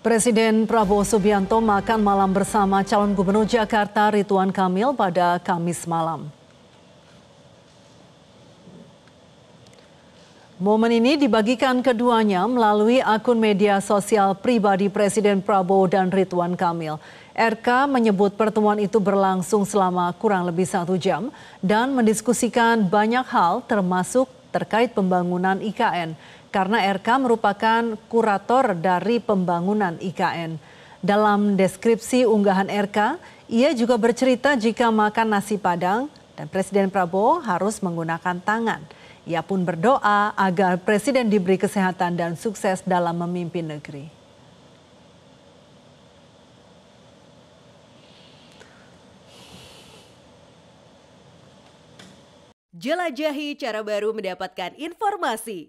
Presiden Prabowo Subianto makan malam bersama calon gubernur Jakarta Rituan Kamil pada Kamis malam. Momen ini dibagikan keduanya melalui akun media sosial pribadi Presiden Prabowo dan Ridwan Kamil. RK menyebut pertemuan itu berlangsung selama kurang lebih satu jam dan mendiskusikan banyak hal termasuk terkait pembangunan IKN karena RK merupakan kurator dari pembangunan IKN. Dalam deskripsi unggahan RK, ia juga bercerita jika makan nasi Padang dan Presiden Prabowo harus menggunakan tangan. Ia pun berdoa agar Presiden diberi kesehatan dan sukses dalam memimpin negeri. Jelajahi cara baru mendapatkan informasi.